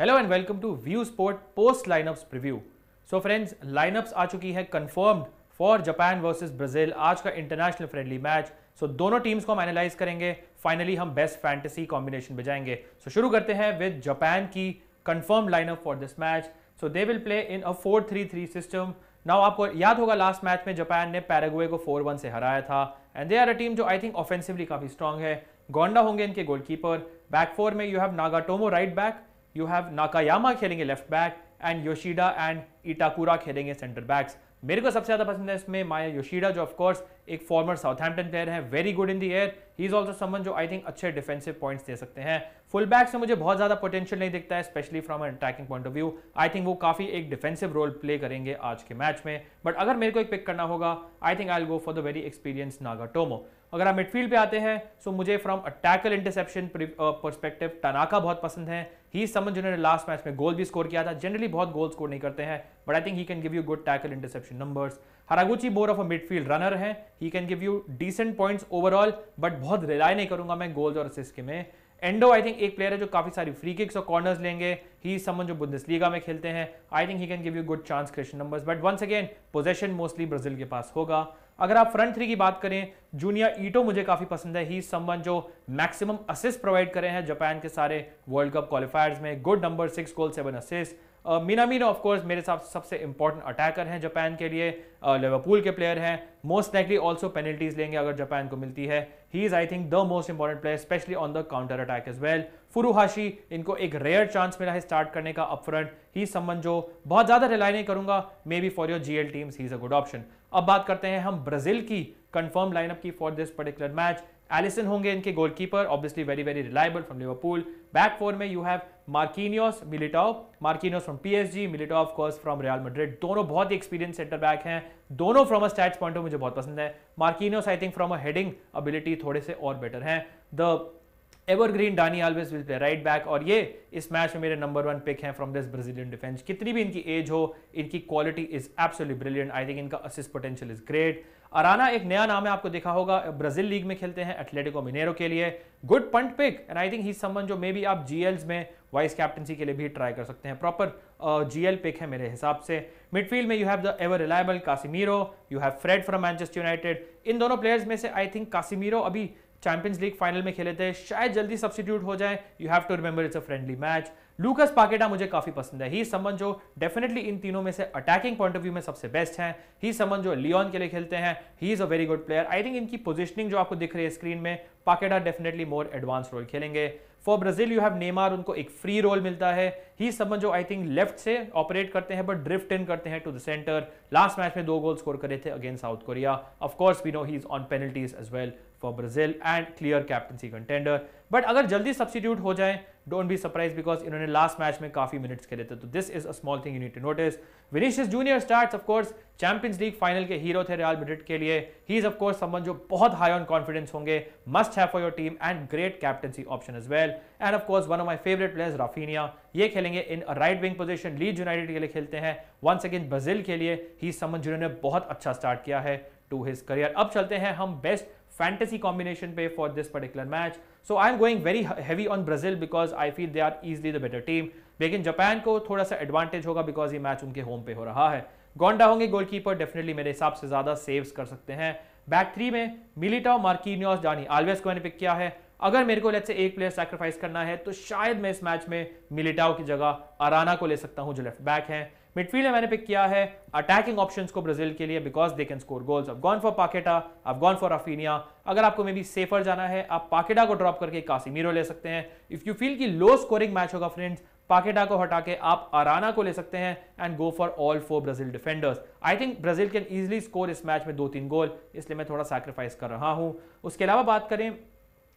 Hello and welcome to view sport post lineups preview so friends lineups आ चुकी है confirmed for Japan versus Brazil आज का international friendly match so दोनों teams को हम एनालाइज करेंगे फाइनली हम बेस्ट फैंटेसी कॉम्बिनेशन बजाएंगे जाएंगे सो so, शुरू करते हैं विद जापान की confirm lineup for this match so they will play in a four three three system now आपको याद होगा लास्ट मैच में जापान ने पैरागुए को फोर वन से हराया था and they are a team जो आई थिंक ऑफेंसिवली काफी स्ट्रांग है गोंडा होंगे इनके गोलकीपर बैक फोर में you have Nagatomo right back you have Nakayama खेलेंगे left back and Yoshida and Itakura खेलेंगे सेंटर बैक्स मेरे को सबसे ज्यादा पसंद है इसमें माया योशीडा जो ऑफकोर्स एक फॉर्मर साउथहैम्पटन प्लेयर है very good in the air he is also someone जो आई थिंक अच्छे डिफेंसिव पॉइंट्स दे सकते हैं फुल बैक्स में मुझे बहुत ज्यादा पोटेंशियल नहीं दिखता है especially from an attacking point of view I think वो काफी एक डिफेंसिव रोल प्ले करेंगे आज के मैच में बट अगर मेरे को एक पिक करना होगा I think I go for the very experience Nagatomo अगर आप मिडफील्ड पे आते हैं सो मुझे from attacking interception perspective Tanaka बहुत पसंद है ही समन जिन्होंने लास्ट मैच में गोल भी स्कोर किया था जनरली बहुत गोल स्कोर नहीं करते हैं but I think he can give you good tackle interception numbers Haraguchi more of a midfield runner है he can give you decent points overall but बहुत रिलाय नहीं करूंगा मैं गोल्स और असिस्ट के में एंडो आई थिंक एक player है जो काफी सारी फ्री किक्स और कॉर्नर्स लेंगे ही समन जो बुंदेसलीगा में खेलते हैं I think he can give you good chance creation numbers but once again possession mostly Brazil के पास होगा अगर आप फ्रंट थ्री की बात करें जूनियर ईटो मुझे काफी पसंद है ही समन जो मैक्सिमम असिस्ट प्रोवाइड करे हैं जापान के सारे वर्ल्ड कप क्वालिफायर्स में good number six goal seven assist Minamino of course मेरे हिसाब से सबसे इंपॉर्टेंट अटैकर हैं जापान के लिए लिवरपूल uh, के प्लेयर हैं मोस्ट लाइकली ऑल्सो पेनल्टीज लेंगे अगर जापान को मिलती है he is I think the most important player especially on the counter attack is well Furuhashi इनको एक रेयर चांस मिला है स्टार्ट करने का अपफ्रंट ही संबंध जो बहुत ज़्यादा रिलाई नहीं करूंगा maybe for your G L teams he is a good option अब बात करते हैं हम ब्राजील की कंफर्म लाइनअप की for this particular match Alisson होंगे इनके goalkeeper obviously very very reliable from Liverpool back four में you have Marquinhos Militao Marquinhos from PSG Militao of course from Real Madrid दोनों बहुत ही एक्सपीरियंस सेंटर बैक हैं दोनों from a stats point of मुझे बहुत पसंद है Marquinhos I think from a heading ability थोड़े से और बेटर हैं the evergreen Dani Alves will play right back और ये इस मैच में मेरे नंबर वन पिक हैं फ्रॉम दिस ब्राजीलियन डिफेंस कितनी भी इनकी एज हो इनकी quality is absolutely brilliant I think इनका assist potential is great Arana एक नया नाम है आपको देखा होगा ब्राजील लीग में खेलते हैं एथलेटिको मिनेरो के लिए good punt pick and I think he someone जो मे बी आप जीएल्स में वाइस कैप्टनसी के लिए भी ट्राई कर सकते हैं प्रॉपर जीएल पिक है मेरे हिसाब से मिडफील्ड में you have the ever reliable Casemiro you have Fred from Manchester United इन दोनों प्लेयर्स में से आई थिंक कासिमीरो अभी चैंपियंस लीग फाइनल में खेले थे शायद जल्दी सब्सिट्यूट हो जाए you have to remember it's a friendly match Lucas Paqueta मुझे काफी पसंद है ही समन जो डेफिनेटली इन तीनों में से अटैकिंग पॉइंट ऑफ व्यू में सबसे बेस्ट है ही समन जो लियोन के लिए खेलते हैं he is a very good player I think इनकी पोजिशनिंग जो आपको दिख रही है स्क्रीन में Paqueta definitely more advance role खेलेंगे for Brazil you have Neymar उनको एक फ्री रोल मिलता है ही समन जो आई थिंक लेफ्ट से ऑपरेट करते हैं बट ड्रिफ्ट इन करते हैं to the centre last match में दो गोल स्कोर करे थे against South Korea of course we no he is on penalties as well for Brazil and clear captaincy contender but अगर जल्दी सब्सिट्यूट हो जाए डोंट बी सरप्राइज बिकॉज इन्होंने last match में काफी मिनट्स खेले थे तो this is a small thing you need to notice Vinicius Junior start of course Champions League final के हीरो थे रियल मेड्रिड के लिए he is of course someone जो बहुत हाई ऑन कॉन्फिडेंस होंगे must have for your team and great captaincy option is well and of course one of my favourite players Raphinha ये खेलेंगे in right wing position Leeds United के लिए खेलते हैं once again Brazil के लिए ही someone जिन्होंने बहुत अच्छा स्टार्ट किया है टू हिज करियर अब चलते हैं हम best fantasy combination pay for this particular match. So I'm going very heavy on Brazil because I feel they are easily the better team. लेकिन जापान को थोड़ा सा एडवांटेज होगा बिकॉज ये मैच उनके होम पे हो रहा है गोंडा होंगे गोलकीपर डेफिनेटली मेरे हिसाब से ज्यादा सेव्स कर सकते हैं बैक थ्री में मिलिटाओ मार्किनियोस जानी आलवेज को मैंने पिक किया है अगर मेरे को लेट से एक प्लेयर सेक्रीफाइस करना है तो शायद मैं इस मैच में मिलिटाओ की जगह अराना को ले सकता हूं जो लेफ्ट बैक है मिडफील्ड में मैंने पिक किया है अटैकिंग ऑप्शन को ब्राजील के लिए because they can score goals अब गॉन फॉर पाकेटा अब गॉन फॉर अफीनिया अगर आपको मे बी सेफर जाना है आप पाकेटा को ड्रॉप करके कासिमीरो ले सकते हैं इफ यू फील की लो स्कोरिंग मैच होगा फ्रेंड्स पाकेटा को हटा के आप आराना को ले सकते हैं and go for all four Brazil defenders I think Brazil can easily score इस मैच में दो तीन गोल इसलिए मैं थोड़ा सेक्रीफाइस कर रहा हूं उसके अलावा बात करें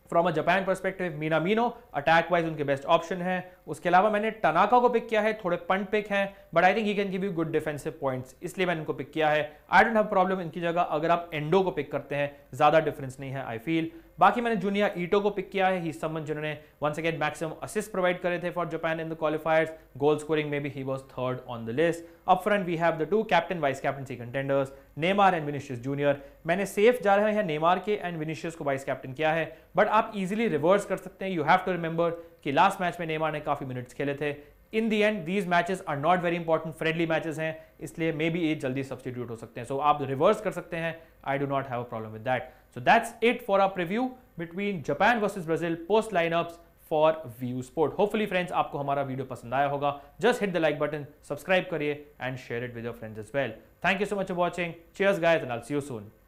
from a Japan perspective Minamino attack wise उनके बेस्ट ऑप्शन है उसके अलावा मैंने टनाका को पिक किया है थोड़े पंट पिक हैं but I think he can give you good defensive points इसलिए मैंने इनको पिक किया है आई डोंट हैव प्रॉब्लम इनकी जगह अगर आप एंडो को पिक करते हैं ज्यादा डिफरेंस नहीं है आई फील बाकी मैंने जूनिया ईटो को पिक किया है ही समन जिन्होंने once again maximum assist provide करे थे for Japan in the qualifiers goal scoring में भी he was third on the list up front we have the two captain vice captaincy contenders Neymar and Vinicius Junior मैंने safe जा रहे हैं Neymar के and Vinicius को vice captain किया है बट आप इजिली रिवर्स कर सकते हैं यू हैव टू रिमेंबर कि लास्ट मैच में नेमार ने काफी मिनट्स खेले थे in the end these matches are not very important friendly matches हैं इसलिए मे बी ये जल्दी सब्सटीट्यूट हो सकते हैं सो so, आप रिवर्स कर सकते हैं I do not have a problem with that so that's it for our preview between Japan versus Brazil post lineups for view sport hopefully friends आपको हमारा वीडियो पसंद आया होगा just hit the like button subscribe करिए and share it with your friends as well thank you so much for watching cheers guys see you soon